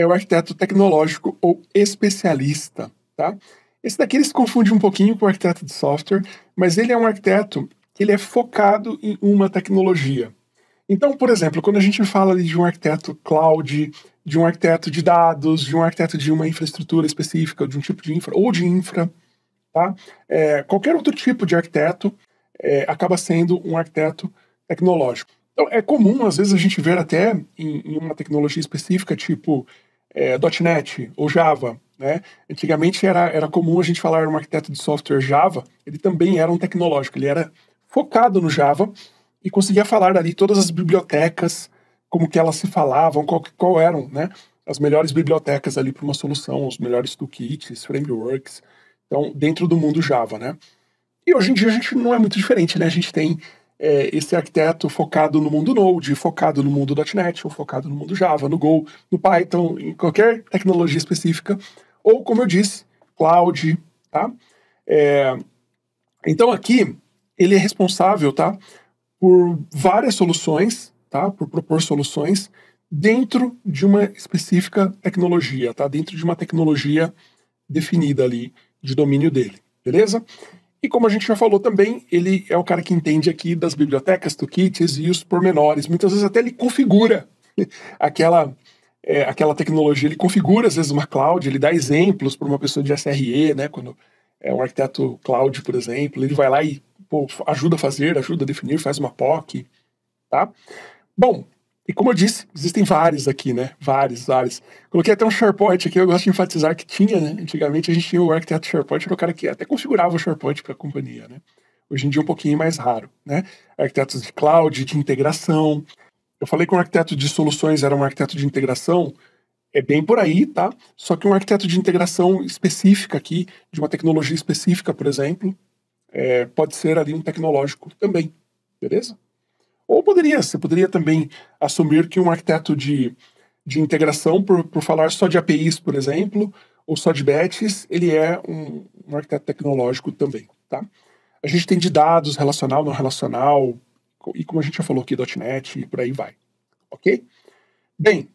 é o arquiteto tecnológico ou especialista, tá? Esse daqui ele se confunde um pouquinho com o arquiteto de software, mas ele é um arquiteto que ele é focado em uma tecnologia. Então, por exemplo, quando a gente fala de um arquiteto cloud, de um arquiteto de dados, de um arquiteto de uma infraestrutura específica, de um tipo de infra ou de infra, tá? É, qualquer outro tipo de arquiteto é, acaba sendo um arquiteto tecnológico. Então, é comum, às vezes, a gente ver até em, em uma tecnologia específica, tipo é, .NET ou Java. Né? Antigamente era, era comum a gente falar um arquiteto de software Java, ele também era um tecnológico, ele era focado no Java e conseguia falar ali todas as bibliotecas, como que elas se falavam, qual, qual eram né? as melhores bibliotecas ali para uma solução, os melhores toolkits, frameworks, então dentro do mundo Java. Né? E hoje em dia a gente não é muito diferente, né? a gente tem é, esse arquiteto focado no mundo Node, focado no mundo .NET, ou focado no mundo Java, no Go, no Python, em qualquer tecnologia específica, ou como eu disse, cloud, tá? É, então aqui ele é responsável, tá, por várias soluções, tá, por propor soluções dentro de uma específica tecnologia, tá, dentro de uma tecnologia definida ali de domínio dele, beleza? E como a gente já falou também, ele é o cara que entende aqui das bibliotecas, do kits e os pormenores. Muitas vezes até ele configura aquela, é, aquela tecnologia, ele configura às vezes uma cloud, ele dá exemplos para uma pessoa de SRE, né, quando é um arquiteto cloud, por exemplo, ele vai lá e pô, ajuda a fazer, ajuda a definir, faz uma POC, tá? Bom, e como eu disse, existem vários aqui, né? Vários, vários. Coloquei até um SharePoint aqui, eu gosto de enfatizar que tinha, né? Antigamente a gente tinha o arquiteto SharePoint, era o cara que até configurava o SharePoint para a companhia, né? Hoje em dia é um pouquinho mais raro, né? Arquitetos de cloud, de integração. Eu falei que um arquiteto de soluções era um arquiteto de integração, é bem por aí, tá? Só que um arquiteto de integração específica aqui, de uma tecnologia específica, por exemplo, é, pode ser ali um tecnológico também, beleza? Ou poderia, você poderia também assumir que um arquiteto de, de integração, por, por falar só de APIs, por exemplo, ou só de batches, ele é um, um arquiteto tecnológico também, tá? A gente tem de dados, relacional, não relacional, e como a gente já falou aqui, .NET e por aí vai, ok? Bem,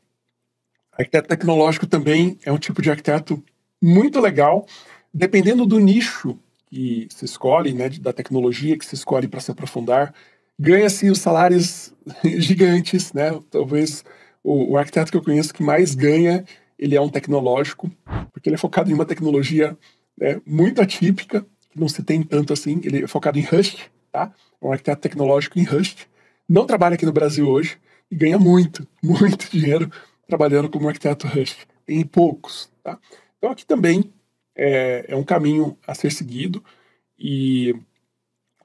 arquiteto tecnológico também é um tipo de arquiteto muito legal, dependendo do nicho que se escolhe, né, da tecnologia que se escolhe para se aprofundar, ganha-se os salários gigantes, né? Talvez o, o, arquiteto que eu conheço que mais ganha, ele é um tecnológico, porque ele é focado em uma tecnologia né, muito atípica, que não se tem tanto assim. Ele é focado em Rust, tá? É um arquiteto tecnológico em Rust. Não trabalha aqui no Brasil hoje e ganha muito, muito dinheiro trabalhando como arquiteto Rust. Tem poucos, tá? Então aqui também é, é um caminho a ser seguido e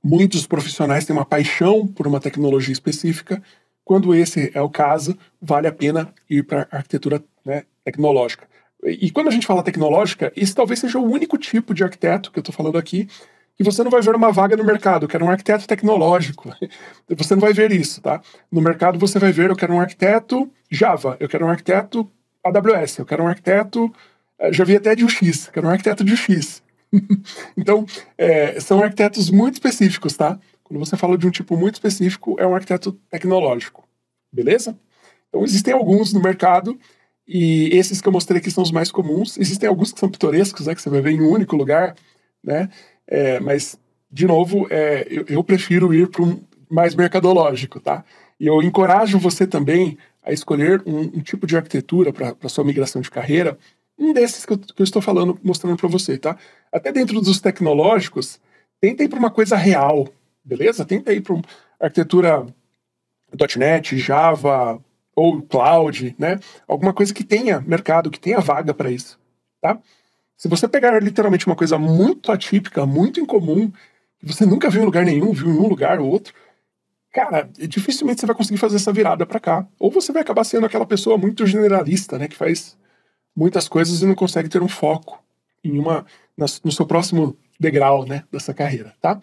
Muitos profissionais têm uma paixão por uma tecnologia específica. Quando esse é o caso, vale a pena ir para a arquitetura né, tecnológica. E quando a gente fala tecnológica, esse talvez seja o único tipo de arquiteto que eu estou falando aqui que você não vai ver uma vaga no mercado, eu quero um arquiteto tecnológico. Você não vai ver isso, tá? No mercado você vai ver, eu quero um arquiteto Java, eu quero um arquiteto AWS, eu quero um arquiteto, eh, já vi até de UX, eu quero um arquiteto de UX. então, é, são arquitetos muito específicos, tá? Quando você fala de um tipo muito específico, é um arquiteto tecnológico, beleza? Então, existem alguns no mercado, e esses que eu mostrei aqui são os mais comuns. Existem alguns que são pitorescos, né, que você vai ver em um único lugar, né? É, mas, de novo, é, eu, eu prefiro ir para um mais mercadológico, tá? E eu encorajo você também a escolher um, um tipo de arquitetura para sua migração de carreira um desses que eu, que eu estou falando, mostrando para você, tá? Até dentro dos tecnológicos, tenta ir para uma coisa real, beleza? Tenta ir para arquitetura .NET, Java ou Cloud, né? Alguma coisa que tenha mercado, que tenha vaga para isso, tá? Se você pegar literalmente uma coisa muito atípica, muito incomum, que você nunca viu em lugar nenhum, viu em um lugar ou outro, cara, dificilmente você vai conseguir fazer essa virada para cá. Ou você vai acabar sendo aquela pessoa muito generalista, né, que faz muitas coisas e não consegue ter um foco em uma no seu próximo degrau, né, dessa carreira, tá?